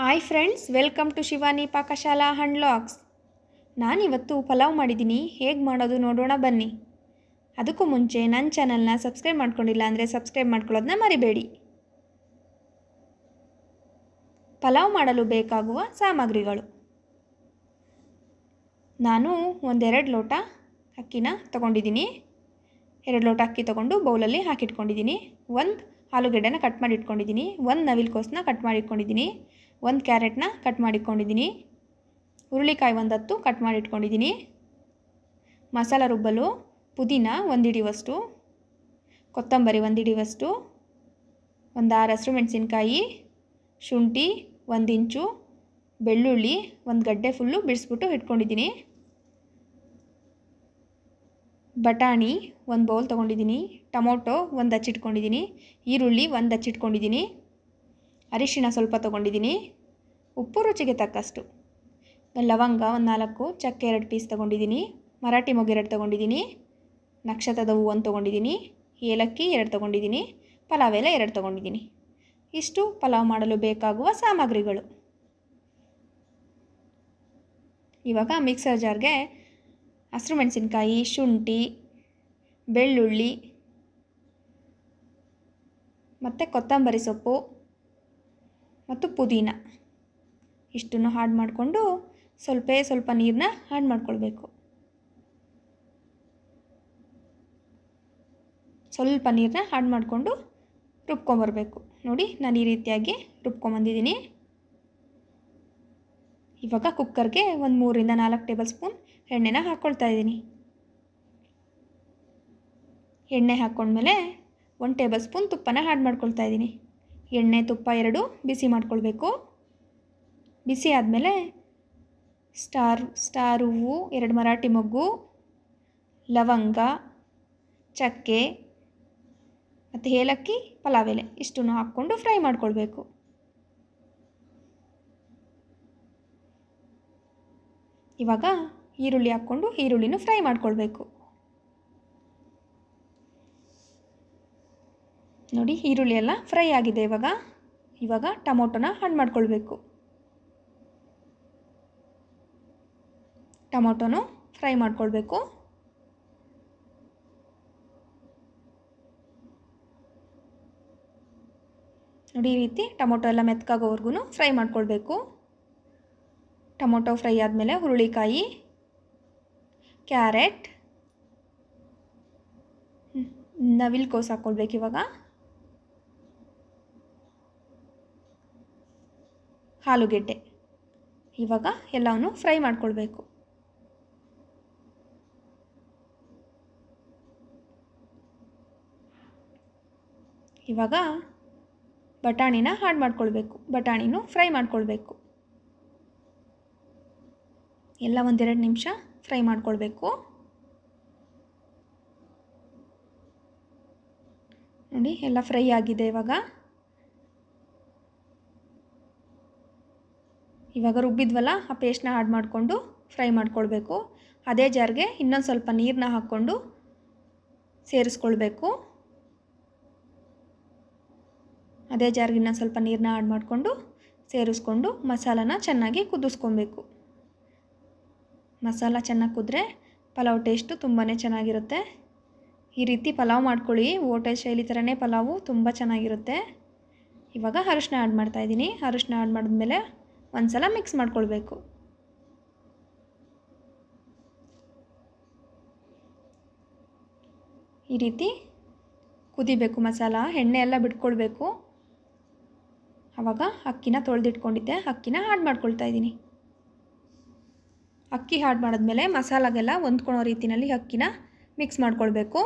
hi friends welcome to Shivani Pakashala ನಾನು ನಾನಿವತ್ತು ಪಲಾವ್ ಮಾಡಿದ್ದೀನಿ ಹೇಗೆ ಮಾಡೋದು ನೋಡೋಣ ಬನ್ನಿ ಅದಕ್ಕೂ ಮುಂಚೆ ನನ್ನ ಚಾನಲ್ನ ಸಬ್ಸ್ಕ್ರೈಬ್ ಮಾಡ್ಕೊಂಡಿಲ್ಲ ಅಂದರೆ ಸಬ್ಸ್ಕ್ರೈಬ್ ಮಾಡ್ಕೊಳ್ಳೋದನ್ನ ಮರಿಬೇಡಿ ಪಲಾವ್ ಮಾಡಲು ಬೇಕಾಗುವ ಸಾಮಗ್ರಿಗಳು ನಾನು ಒಂದೆರಡು ಲೋಟ ಅಕ್ಕಿನ ತಗೊಂಡಿದ್ದೀನಿ ಎರಡು ಲೋಟ ಅಕ್ಕಿ ತಗೊಂಡು ಬೌಲಲ್ಲಿ ಹಾಕಿಟ್ಕೊಂಡಿದ್ದೀನಿ ಒಂದು ಆಲೂಗಡ್ಡೆನ ಕಟ್ ಮಾಡಿ ಇಟ್ಕೊಂಡಿದ್ದೀನಿ ಒಂದು ನವಿಲುಕೋಸನ್ನ ಕಟ್ ಮಾಡಿ ಇಟ್ಕೊಂಡಿದ್ದೀನಿ ಒಂದು ಕ್ಯಾರೆಟ್ನ ಕಟ್ ಮಾಡಿ ಹುರುಳಿಕಾಯಿ ಒಂದು ಹತ್ತು ಕಟ್ ಮಾಡಿ ಇಟ್ಕೊಂಡಿದ್ದೀನಿ ಮಸಾಲ ರುಬ್ಬಲು ಪುದೀನ ಒಂದು ಹಿಡಿಯುವಷ್ಟು ಕೊತ್ತಂಬರಿ ಒಂದು ಹಿಡಿಯುವಷ್ಟು ಒಂದು ಆರು ಹಸಿರು ಮೆಣಸಿನ್ಕಾಯಿ ಶುಂಠಿ ಒಂದು ಇಂಚು ಬೆಳ್ಳುಳ್ಳಿ ಒಂದು ಗಡ್ಡೆ ಫುಲ್ಲು ಬಿಡಿಸ್ಬಿಟ್ಟು ಇಟ್ಕೊಂಡಿದ್ದೀನಿ ಬಟಾಣಿ ಒಂದು ಬೌಲ್ ತೊಗೊಂಡಿದ್ದೀನಿ ಟೊಮೊಟೊ ಒಂದು ಹಚ್ಚಿಟ್ಕೊಂಡಿದ್ದೀನಿ ಈರುಳ್ಳಿ ಒಂದು ಹಚ್ಚಿಟ್ಕೊಂಡಿದ್ದೀನಿ ಅರಿಶಿಣ ಸ್ವಲ್ಪ ತೊಗೊಂಡಿದ್ದೀನಿ ಉಪ್ಪು ರುಚಿಗೆ ತಕ್ಕಷ್ಟು ಲವಂಗ ಒಂದು ನಾಲ್ಕು ಚಕ್ಕೆ ಎರಡು ಪೀಸ್ ತೊಗೊಂಡಿದ್ದೀನಿ ಮರಾಠಿ ಮೊಗ್ಗು ಎರಡು ತೊಗೊಂಡಿದ್ದೀನಿ ನಕ್ಷತ್ರದ ಹೂವು ಒಂದು ತೊಗೊಂಡಿದ್ದೀನಿ ಏಲಕ್ಕಿ ಎರಡು ತೊಗೊಂಡಿದ್ದೀನಿ ಪಲಾವ್ ಎಲ್ಲ ಎರಡು ತೊಗೊಂಡಿದ್ದೀನಿ ಇಷ್ಟು ಪಲಾವ್ ಮಾಡಲು ಬೇಕಾಗುವ ಸಾಮಗ್ರಿಗಳು ಇವಾಗ ಮಿಕ್ಸರ್ ಜಾರ್ಗೆ ಹಸಿರು ಮೆಣಸಿನ್ಕಾಯಿ ಶುಂಠಿ ಬೆಳ್ಳುಳ್ಳಿ ಮತ್ತು ಕೊತ್ತಂಬರಿ ಸೊಪ್ಪು ಮತ್ತು ಪುದೀನ ಇಷ್ಟನ್ನು ಹಾಡು ಮಾಡಿಕೊಂಡು ಸ್ವಲ್ಪ ಸ್ವಲ್ಪ ನೀರನ್ನ ಹಾಡು ಮಾಡ್ಕೊಳ್ಬೇಕು ಸ್ವಲ್ಪ ನೀರನ್ನ ಹಾಡು ಮಾಡಿಕೊಂಡು ರುಬ್ಕೊಂಬರ್ಬೇಕು ನೋಡಿ ನಾನು ಈ ರೀತಿಯಾಗಿ ರುಬ್ಕೊಂಬಂದಿದ್ದೀನಿ ಇವಾಗ ಕುಕ್ಕರ್ಗೆ ಒಂದು ಮೂರಿಂದ ನಾಲ್ಕು ಟೇಬಲ್ ಸ್ಪೂನ್ ಎಣ್ಣೆನ ಹಾಕ್ಕೊಳ್ತಾ ಇದ್ದೀನಿ ಎಣ್ಣೆ ಹಾಕ್ಕೊಂಡ್ಮೇಲೆ ಒಂದು ಟೇಬಲ್ ಸ್ಪೂನ್ ತುಪ್ಪನ ಆ್ಯಡ್ ಮಾಡ್ಕೊಳ್ತಾ ಇದ್ದೀನಿ ಎಣ್ಣೆ ತುಪ್ಪ ಎರಡು ಬಿಸಿ ಮಾಡ್ಕೊಳ್ಬೇಕು ಬಿಸಿ ಆದಮೇಲೆ ಸ್ಟಾರ್ ಸ್ಟಾರ್ ಹೂವು ಎರಡು ಮರಾಠಿ ಮೊಗ್ಗು ಲವಂಗ ಚಕ್ಕೆ ಮತ್ತು ಏಲಕ್ಕಿ ಪಲಾವ್ ಎಲೆ ಇಷ್ಟನ್ನು ಹಾಕ್ಕೊಂಡು ಫ್ರೈ ಮಾಡ್ಕೊಳ್ಬೇಕು ಇವಾಗ ಈರುಳ್ಳಿ ಹಾಕ್ಕೊಂಡು ಈರುಳ್ಳಿನೂ ಫ್ರೈ ಮಾಡ್ಕೊಳ್ಬೇಕು ನೋಡಿ ಈರುಳ್ಳಿ ಎಲ್ಲ ಫ್ರೈ ಆಗಿದೆ ಇವಾಗ ಇವಾಗ ಟೊಮೊಟೊನ ಹಣ್ಣು ಮಾಡ್ಕೊಳ್ಬೇಕು ಟೊಮೊಟೊನು ಫ್ರೈ ಮಾಡ್ಕೊಳ್ಬೇಕು ನೋಡಿ ಈ ರೀತಿ ಟೊಮೊಟೊ ಎಲ್ಲ ಮೆತ್ಕಾಗೋವರೆಗೂ ಫ್ರೈ ಮಾಡ್ಕೊಳ್ಬೇಕು ಟೊಮೊಟೊ ಫ್ರೈ ಆದಮೇಲೆ ಹುರುಳಿಕಾಯಿ ಕ್ಯಾರೆಟ್ ನವಿಲು ಕೋಸು ಹಾಕ್ಕೊಳ್ಬೇಕು ಇವಾಗ ಆಲೂಗೆಡ್ಡೆ ಇವಾಗ ಎಲ್ಲವನ್ನು ಫ್ರೈ ಮಾಡ್ಕೊಳ್ಬೇಕು ಇವಾಗ ಬಟಾಣಿನ ಆಡ್ ಮಾಡ್ಕೊಳ್ಬೇಕು ಬಟಾಣಿನೂ ಫ್ರೈ ಮಾಡ್ಕೊಳ್ಬೇಕು ಎಲ್ಲ ಒಂದೆರಡು ನಿಮಿಷ ಫ್ರೈ ಮಾಡ್ಕೊಳ್ಬೇಕು ನೋಡಿ ಎಲ್ಲ ಫ್ರೈ ಆಗಿದೆ ಇವಾಗ ಇವಾಗ ರುಬ್ಬಿದ್ವಲ್ಲ ಆ ಪೇಸ್ಟ್ನ ಆ್ಯಡ್ ಮಾಡಿಕೊಂಡು ಫ್ರೈ ಮಾಡ್ಕೊಳ್ಬೇಕು ಅದೇ ಜಾರ್ಗೆ ಇನ್ನೊಂದು ಸ್ವಲ್ಪ ನೀರನ್ನ ಹಾಕ್ಕೊಂಡು ಸೇರಿಸ್ಕೊಳ್ಬೇಕು ಅದೇ ಜಾರ್ಗೆ ಇನ್ನೊಂದು ಸ್ವಲ್ಪ ನೀರನ್ನ ಆ್ಯಡ್ ಮಾಡಿಕೊಂಡು ಸೇರಿಸ್ಕೊಂಡು ಮಸಾಲನ ಚೆನ್ನಾಗಿ ಕುದಿಸ್ಕೊಬೇಕು ಮಸಾಲ ಚೆನ್ನಾಗಿ ಕುದ್ರೆ ಪಲಾವ್ ಟೇಸ್ಟು ತುಂಬಾ ಚೆನ್ನಾಗಿರುತ್ತೆ ಈ ರೀತಿ ಪಲಾವ್ ಮಾಡ್ಕೊಳ್ಳಿ ಓಟೆಲ್ ಶೈಲಿ ಥರನೇ ಪಲಾವು ತುಂಬ ಚೆನ್ನಾಗಿರುತ್ತೆ ಇವಾಗ ಅರಿಶಿನ ಆ್ಯಡ್ ಮಾಡ್ತಾಯಿದ್ದೀನಿ ಅರಿಶಿನ ಆ್ಯಡ್ ಮಾಡಿದ್ಮೇಲೆ ಒಂದು ಸಲ ಮಿಕ್ಸ್ ಮಾಡ್ಕೊಳ್ಬೇಕು ಈ ರೀತಿ ಕುದಿಬೇಕು ಮಸಾಲ ಎಣ್ಣೆ ಎಲ್ಲ ಬಿಟ್ಕೊಳ್ಬೇಕು ಆವಾಗ ಅಕ್ಕಿನ ತೊಳೆದಿಟ್ಕೊಂಡಿದ್ದೆ ಅಕ್ಕಿನ ಆ್ಯಡ್ ಮಾಡ್ಕೊಳ್ತಾ ಇದ್ದೀನಿ ಅಕ್ಕಿ ಹಾಡು ಮಾಡಿದ್ಮೇಲೆ ಮಸಾಲಾಗೆಲ್ಲ ಹೊಂದ್ಕೊಳ್ಳೋ ರೀತಿಯಲ್ಲಿ ಅಕ್ಕಿನ ಮಿಕ್ಸ್ ಮಾಡ್ಕೊಳ್ಬೇಕು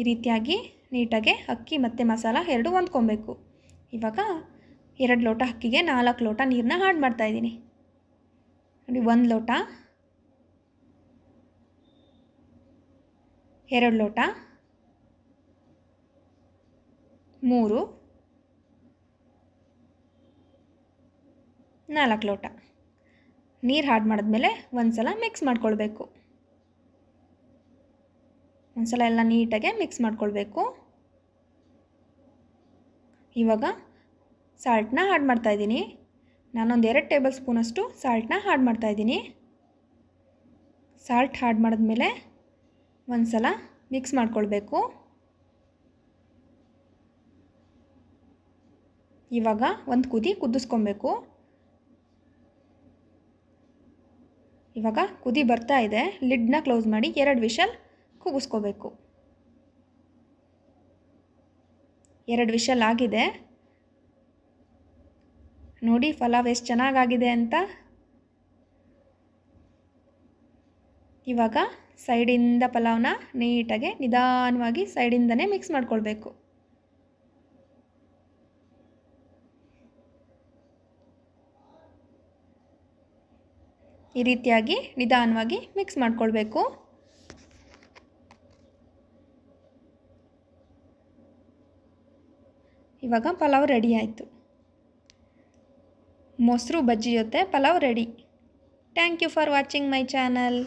ಈ ರೀತಿಯಾಗಿ ನೀಟಾಗಿ ಅಕ್ಕಿ ಮತ್ತು ಮಸಾಲ ಎರಡು ಹೊಂದ್ಕೊಬೇಕು ಇವಾಗ ಎರಡು ಲೋಟ ಅಕ್ಕಿಗೆ ನಾಲ್ಕು ಲೋಟ ನೀರನ್ನ ಹಾಡು ಮಾಡ್ತಾಯಿದ್ದೀನಿ ನೋಡಿ ಒಂದು ಲೋಟ ಎರಡು ಲೋಟ ಮೂರು ನಾಲ್ಕು ಲೋಟ ನೀರು ಹಾಡು ಮಾಡಿದ್ಮೇಲೆ ಒಂದು ಸಲ ಮಿಕ್ಸ್ ಮಾಡ್ಕೊಳ್ಬೇಕು ಒಂದು ಸಲ ಎಲ್ಲ ನೀಟಾಗೆ ಮಿಕ್ಸ್ ಮಾಡ್ಕೊಳ್ಬೇಕು ಇವಾಗ ಸಾಲ್ಟನ್ನ ಹಾಡ್ ಮಾಡ್ತಾಯಿದ್ದೀನಿ ನಾನೊಂದು ಎರಡು ಟೇಬಲ್ ಸ್ಪೂನಷ್ಟು ಸಾಲ್ಟನ್ನ ಹಾಡ್ ಮಾಡ್ತಾಯಿದ್ದೀನಿ ಸಾಲ್ಟ್ ಹಾಡ್ ಮಾಡಿದ್ಮೇಲೆ ಒಂದು ಸಲ ಮಿಕ್ಸ್ ಮಾಡ್ಕೊಳ್ಬೇಕು ಇವಾಗ ಒಂದು ಕುದಿ ಕುದಿಸ್ಕೊಬೇಕು ಇವಾಗ ಕುದಿ ಬರ್ತಾ ಇದೆ ಲಿಡ್ನ ಕ್ಲೋಸ್ ಮಾಡಿ ಎರಡು ವಿಷಲ್ ಕೂಗಿಸ್ಕೋಬೇಕು ಎರಡು ವಿಷಲ್ ಆಗಿದೆ ನೋಡಿ ಫಲಾವ್ ಎಷ್ಟು ಚೆನ್ನಾಗಾಗಿದೆ ಅಂತ ಇವಾಗ ಸೈಡಿಂದ ಪಲಾವ್ನ ನೀಟಾಗಿ ನಿಧಾನವಾಗಿ ಸೈಡಿಂದನೇ ಮಿಕ್ಸ್ ಮಾಡ್ಕೊಳ್ಬೇಕು ಈ ರೀತಿಯಾಗಿ ನಿಧಾನವಾಗಿ ಮಿಕ್ಸ್ ಮಾಡಿಕೊಳ್ಬೇಕು ಇವಾಗ ಪಲಾವ್ ರೆಡಿ ಆಯಿತು ಮೊಸರು ಬಜ್ಜಿ ಜೊತೆ pulao ready thank you for watching my channel